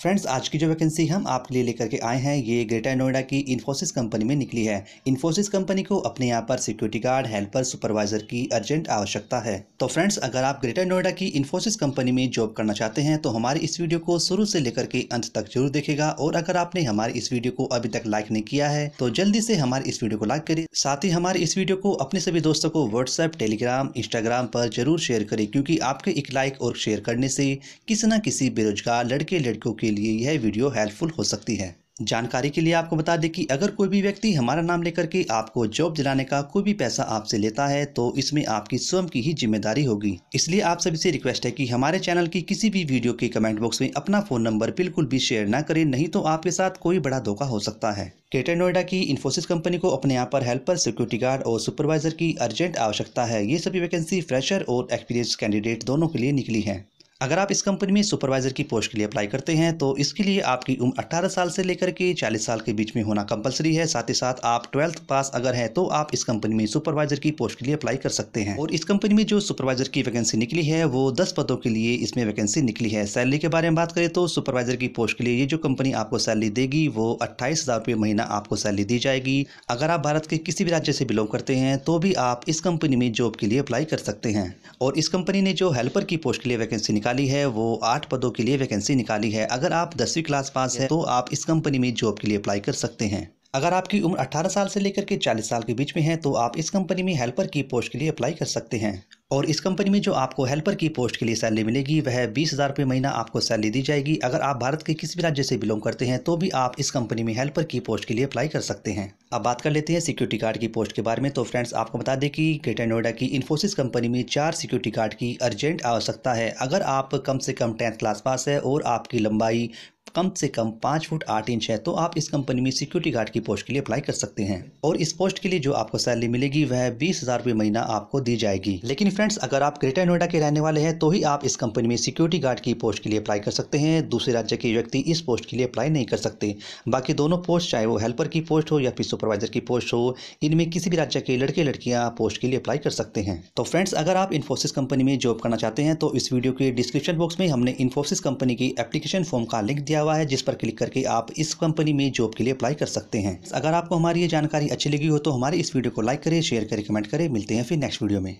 friends आज की जो वैकेंसी हम आपके लिए लेकर के आए हैं ये ग्रेटर नोएडा की इन्फोसिस कंपनी में निकली है इन्फोसिस कंपनी को अपने यहाँ पर सिक्योरिटी गार्ड हेल्पर सुपरवाइजर की अर्जेंट आवश्यकता है तो फ्रेंड्स अगर आप ग्रेटर नोएडा की इन्फोसिस कंपनी में जॉब करना चाहते हैं तो हमारे इस वीडियो को शुरू से लेकर के अंत तक जरूर देखेगा और अगर आपने हमारे इस वीडियो को अभी तक लाइक नहीं किया है तो जल्दी से हमारे इस वीडियो को लाइक करे साथ ही हमारे इस वीडियो को अपने सभी दोस्तों को व्हाट्सएप टेलीग्राम इंस्टाग्राम पर जरूर शेयर करे क्यूँकी आपके एक लाइक और शेयर करने से किसी न किसी बेरोजगार लड़के लड़कियों आपके लिए यह वीडियो हेल्पफुल हो सकती है जानकारी के लिए आपको बता दें कि अगर कोई भी व्यक्ति हमारा नाम लेकर के आपको जॉब दिलाने का कोई भी पैसा आपसे लेता है तो इसमें आपकी स्वयं की ही जिम्मेदारी होगी इसलिए आप सभी से रिक्वेस्ट है कि हमारे चैनल की किसी भी वीडियो के कमेंट बॉक्स में अपना फोन नंबर बिल्कुल भी शेयर ना करें नहीं तो आपके साथ कोई बड़ा धोखा हो सकता है ग्रेटर नोएडा की इन्फोसिस कंपनी को अपने यहाँ पर हेल्पर सिक्योरिटी गार्ड और सुपरवाइजर की अर्जेंट आवश्यकता है ये सभी वैकेंसी फ्रेशर और एक्सपीरियंस कैंडिडेट दोनों के लिए निकली है अगर आप इस कंपनी में सुपरवाइजर की पोस्ट के लिए अप्लाई करते हैं तो इसके लिए आपकी उम्र 18 साल से लेकर के 40 साल के बीच में होना कंपलसरी है साथ ही साथ आप ट्वेल्थ पास अगर हैं तो आप इस कंपनी में सुपरवाइजर की पोस्ट के लिए अप्लाई कर सकते हैं और इस कंपनी में जो सुपरवाइजर की वैकेंसी निकली है वो दस पदों के लिए इसमें वैकेंसी निकली है सैलरी के बारे में बात करें तो सुपरवाइजर की पोस्ट के लिए ये जो कंपनी आपको सैलरी देगी वो अट्ठाईस हज़ार महीना आपको सैलरी दी जाएगी अगर आप भारत के किसी भी राज्य से बिलोंग करते हैं तो भी आप इस कंपनी में जॉब के लिए अप्लाई कर सकते हैं और इस कंपनी ने जो हेल्पर की पोस्ट के लिए वैकेंसी निकाली है वो आठ पदों के लिए वैकेंसी निकाली है अगर आप दसवीं क्लास पास है तो आप इस कंपनी में जॉब के लिए अप्लाई कर सकते हैं अगर आपकी उम्र 18 साल से लेकर के 40 साल के बीच में है तो आप इस कंपनी में हेल्पर की पोस्ट के लिए अप्लाई कर सकते हैं और इस कंपनी में जो आपको हेल्पर की पोस्ट के लिए सैलरी मिलेगी वह बीस हज़ार रुपये महीना आपको सैलरी दी जाएगी अगर आप भारत के किसी भी राज्य से बिलोंग करते हैं तो भी आप इस कंपनी में हेल्पर की पोस्ट के लिए अप्लाई कर सकते हैं अब बात कर लेते हैं सिक्योरिटी गार्ड की पोस्ट के बारे में तो फ्रेंड्स आपको बता दें कि ग्रेटर नोएडा की इन्फोसिस कंपनी में चार सिक्योरिटी गार्ड की अर्जेंट आवश्यकता है अगर आप कम से कम टेंथ क्लास पास है और आपकी लंबाई कम से कम पाँच फुट आठ इंच है तो आप इस कंपनी में सिक्योरिटी गार्ड की पोस्ट के लिए अप्लाई कर सकते हैं और इस पोस्ट के लिए जो आपको सैलरी मिलेगी वह बीस हज़ार रूपए महीना आपको दी जाएगी लेकिन फ्रेंड्स अगर आप ग्रेटर नोएडा के रहने वाले हैं तो ही आप इस कंपनी में सिक्योरिटी गार्ड की पोस्ट के लिए अप्लाई कर सकते हैं दूसरे राज्य के व्यक्ति इस पोस्ट के लिए अप्लाई नहीं कर सकते बाकी दोनों पोस्ट चाहे वो हेल्पर की पोस्ट हो या फिर सुपरवाइजर की पोस्ट हो इनमें किसी भी राज्य के लड़के लड़कियां पोस्ट के लिए अप्लाई कर सकते हैं तो फ्रेंड्स अगर आप इन्फोसिस कंपनी में जॉब करना चाहते हैं तो इस वीडियो के डिस्क्रिप्शन बॉक्स में हमने इन्फोसिस कंपनी की एप्लीकेशन फॉर्म का लिंक दिया हुआ है जिस पर क्लिक करके आप इस कंपनी में जॉब के लिए अप्लाई कर सकते हैं अगर आपको हमारी ये जानकारी अच्छी लगी हो तो हमारे इस वीडियो को लाइक करें शेयर करें कमेंट करें मिलते हैं फिर नेक्स्ट वीडियो में